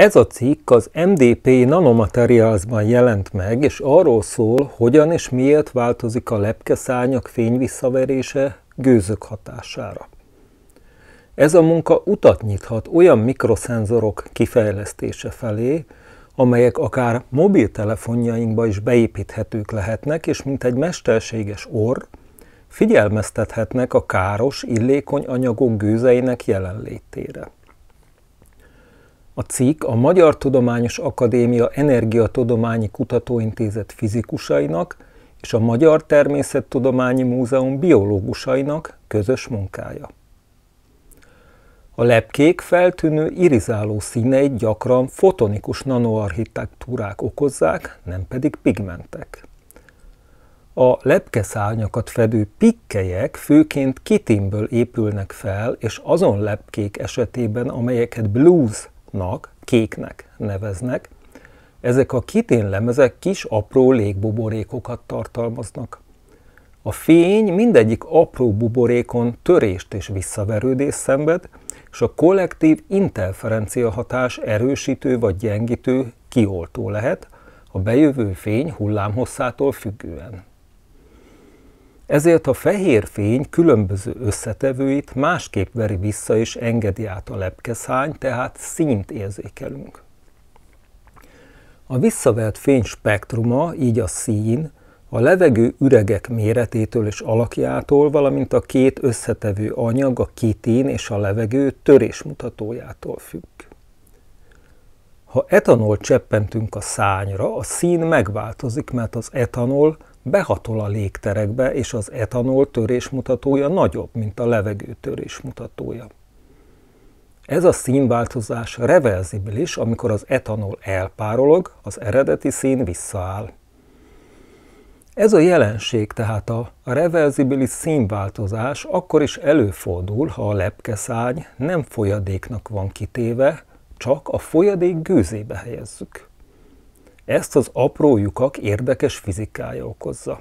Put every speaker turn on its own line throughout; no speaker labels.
Ez a cikk az MDP Nanomaterialsban jelent meg, és arról szól, hogyan és miért változik a lepkeszányak fényvisszaverése gőzök hatására. Ez a munka utat nyithat olyan mikroszenzorok kifejlesztése felé, amelyek akár mobiltelefonjainkba is beépíthetők lehetnek, és mint egy mesterséges orr, figyelmeztethetnek a káros, illékony anyagok gőzeinek jelenlétére. A cikk a Magyar Tudományos Akadémia Energiatudományi Kutatóintézet fizikusainak és a Magyar Természettudományi Múzeum biológusainak közös munkája. A lepkék feltűnő irizáló színeit gyakran fotonikus nanoarchitektúrák okozzák, nem pedig pigmentek. A lepkeszárnyakat fedő pikkelyek főként kitimből épülnek fel, és azon lepkék esetében, amelyeket blues barnásnak, kéknek neveznek. Ezek a kitén lemezek kis apró légbuborékokat tartalmaznak. A fény mindegyik apró buborékon törést és visszaverődést szenved, és a kollektív interferencia hatás erősítő vagy gyengítő kioltó lehet, a bejövő fény hullámhosszától függően. Ezért a fehér fény különböző összetevőit másképp veri vissza és engedi át a lepkeszány, tehát színt érzékelünk. A visszavert fény spektruma, így a szín, a levegő üregek méretétől és alakjától, valamint a két összetevő anyag, a kitén és a levegő törésmutatójától függ. Ha etanol cseppentünk a szányra, a szín megváltozik, mert az etanol behatol a légterekbe, és az etanol törésmutatója nagyobb, mint a levegő törésmutatója. Ez a színváltozás reverzibilis, amikor az etanol elpárolog, az eredeti szín visszaáll. Ez a jelenség, tehát a reverzibilis színváltozás akkor is előfordul, ha a lepkeszány nem folyadéknak van kitéve, csak a folyadék gőzébe helyezzük. Ezt az apró lyukak érdekes fizikája okozza.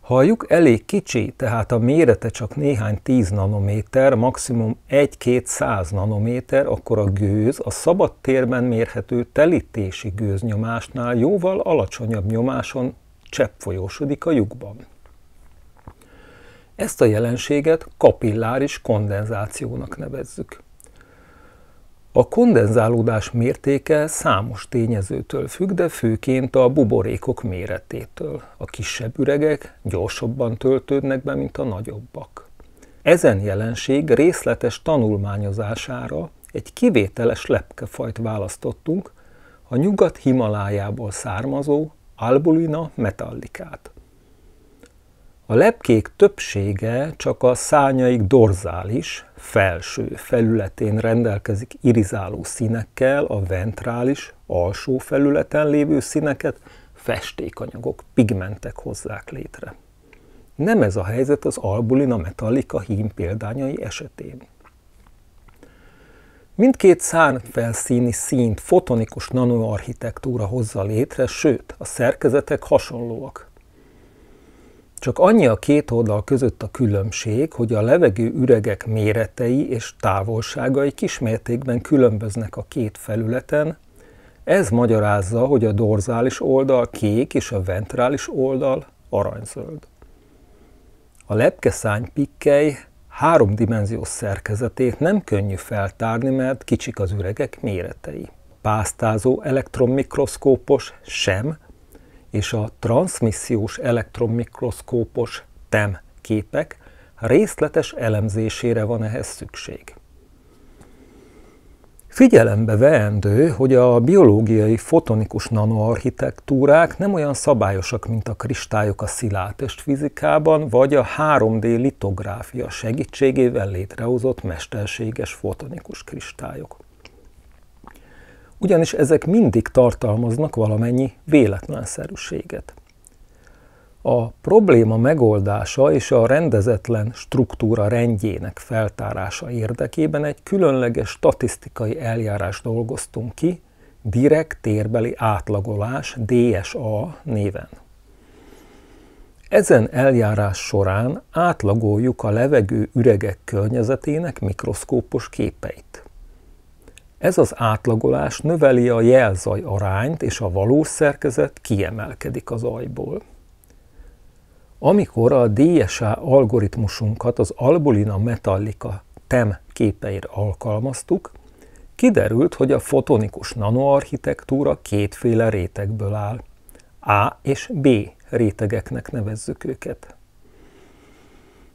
Ha a lyuk elég kicsi, tehát a mérete csak néhány 10 nanométer, maximum 1-200 nanométer, akkor a gőz a szabad térben mérhető telítési gőznyomásnál jóval alacsonyabb nyomáson folyósodik a lyukban. Ezt a jelenséget kapilláris kondenzációnak nevezzük. A kondenzálódás mértéke számos tényezőtől függ, de főként a buborékok méretétől. A kisebb üregek gyorsabban töltődnek be, mint a nagyobbak. Ezen jelenség részletes tanulmányozására egy kivételes lepkefajt választottunk, a nyugat Himalájából származó albulina metallikát. A lepkék többsége csak a szányaik dorzális, felső felületén rendelkezik irizáló színekkel, a ventrális, alsó felületen lévő színeket festékanyagok, pigmentek hozzák létre. Nem ez a helyzet az albulina metallika hím példányai esetén. Mindkét szárnyfelszíni színt fotonikus nanoarchitektúra hozza létre, sőt, a szerkezetek hasonlóak. Csak annyi a két oldal között a különbség, hogy a levegő üregek méretei és távolságai kismértékben különböznek a két felületen, ez magyarázza, hogy a dorzális oldal kék és a ventrális oldal aranyzöld. A lepkeszány pikkely háromdimenziós szerkezetét nem könnyű feltárni, mert kicsik az üregek méretei. Pásztázó elektronmikroszkópos sem, és a transmissziós elektromikroszkópos TEM képek részletes elemzésére van ehhez szükség. Figyelembe veendő, hogy a biológiai fotonikus nanoarchitektúrák nem olyan szabályosak, mint a kristályok a szilátest fizikában, vagy a 3D litográfia segítségével létrehozott mesterséges fotonikus kristályok ugyanis ezek mindig tartalmaznak valamennyi véletlenszerűséget. A probléma megoldása és a rendezetlen struktúra rendjének feltárása érdekében egy különleges statisztikai eljárás dolgoztunk ki, direkt térbeli átlagolás DSA néven. Ezen eljárás során átlagoljuk a levegő üregek környezetének mikroszkópos képeit. Ez az átlagolás növeli a jelzaj arányt, és a valós szerkezet kiemelkedik az ajból. Amikor a DSA algoritmusunkat az albulina metallika TEM képeire alkalmaztuk, kiderült, hogy a fotonikus nanoarchitektúra kétféle rétegből áll. A és B rétegeknek nevezzük őket.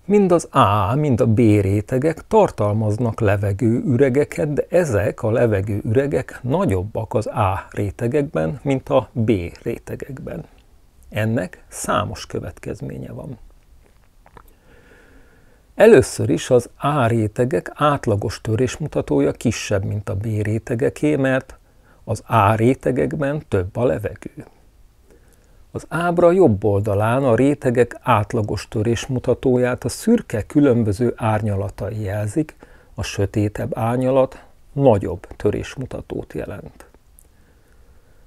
Mind az A, mind a B rétegek tartalmaznak levegő üregeket, de ezek a levegő üregek nagyobbak az A rétegekben, mint a B rétegekben. Ennek számos következménye van. Először is az A rétegek átlagos törésmutatója kisebb, mint a B rétegeké, mert az A rétegekben több a levegő. Az ábra jobb oldalán a rétegek átlagos törés mutatóját a szürke különböző árnyalatai jelzik, a sötétebb árnyalat nagyobb törésmutatót jelent.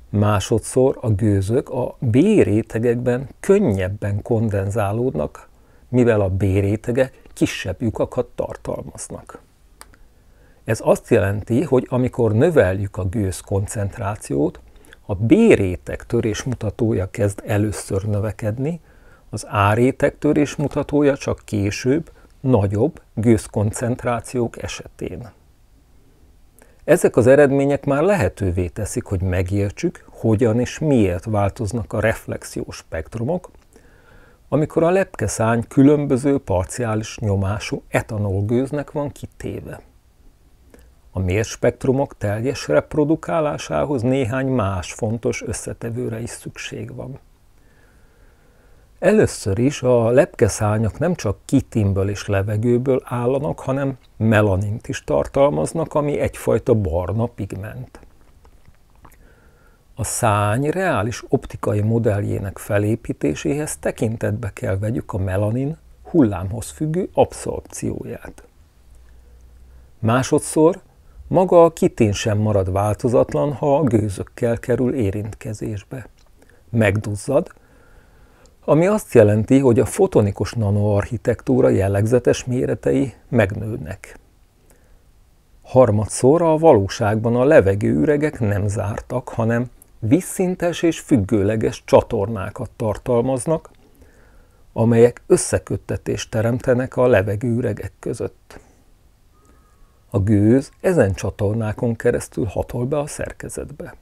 Másodszor a gőzök a B rétegekben könnyebben kondenzálódnak, mivel a B rétegek kisebb lyukakat tartalmaznak. Ez azt jelenti, hogy amikor növeljük a gőz koncentrációt, a B réteg törésmutatója kezd először növekedni, az A réteg törésmutatója csak később, nagyobb gőzkoncentrációk esetén. Ezek az eredmények már lehetővé teszik, hogy megértsük, hogyan és miért változnak a reflexiós spektrumok, amikor a lepkeszány különböző parciális nyomású etanolgőznek van kitéve. A mérspektrumok teljes reprodukálásához néhány más fontos összetevőre is szükség van. Először is a lepkeszányok nem csak kitimből és levegőből állanak, hanem melanint is tartalmaznak, ami egyfajta barna pigment. A szány reális optikai modelljének felépítéséhez tekintetbe kell vegyük a melanin hullámhoz függő abszorpcióját. Másodszor maga a kitén sem marad változatlan, ha a gőzökkel kerül érintkezésbe. Megduzzad, ami azt jelenti, hogy a fotonikus nanoarchitektúra jellegzetes méretei megnőnek. Harmadszor a valóságban a levegő üregek nem zártak, hanem vízszintes és függőleges csatornákat tartalmaznak, amelyek összeköttetést teremtenek a levegő üregek között. A gőz ezen csatornákon keresztül hatol be a szerkezetbe.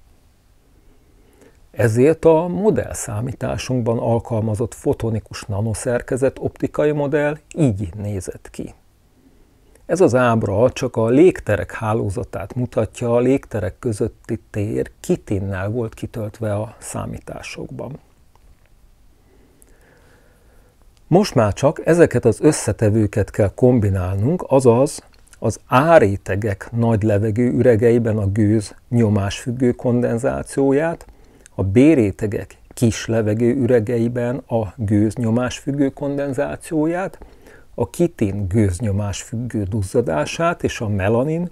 Ezért a modellszámításunkban alkalmazott fotonikus nanoszerkezet optikai modell így nézett ki. Ez az ábra csak a légterek hálózatát mutatja, a légterek közötti tér kitinnel volt kitöltve a számításokban. Most már csak ezeket az összetevőket kell kombinálnunk, azaz az árétegek nagy levegő üregeiben a gőz nyomásfüggő kondenzációját, a bérétegek kis levegő üregeiben a gőz nyomásfüggő kondenzációját, a kitin gőznyomás függő duzzadását és a melanin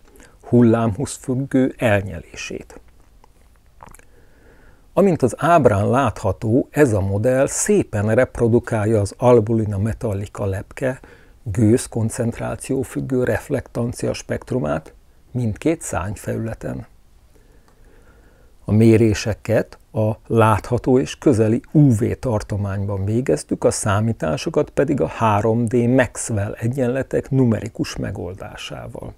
hullámhoz függő elnyelését. Amint az ábrán látható, ez a modell szépen reprodukálja az albulina metallica lepke gőz koncentráció függő reflektancia spektrumát mindkét felületen. A méréseket a látható és közeli UV tartományban végeztük, a számításokat pedig a 3D Maxwell egyenletek numerikus megoldásával.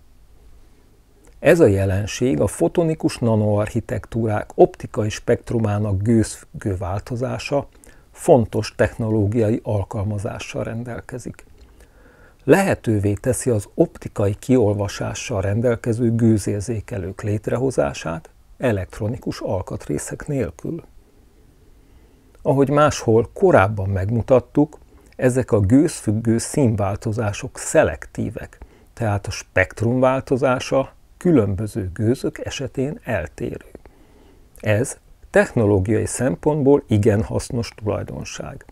Ez a jelenség a fotonikus nanoarchitektúrák optikai spektrumának gőzfüggő változása fontos technológiai alkalmazással rendelkezik lehetővé teszi az optikai kiolvasással rendelkező gőzérzékelők létrehozását elektronikus alkatrészek nélkül. Ahogy máshol korábban megmutattuk, ezek a gőzfüggő színváltozások szelektívek, tehát a spektrum változása különböző gőzök esetén eltérő. Ez technológiai szempontból igen hasznos tulajdonság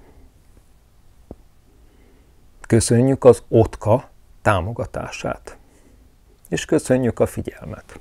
köszönjük az OTKA támogatását, és köszönjük a figyelmet.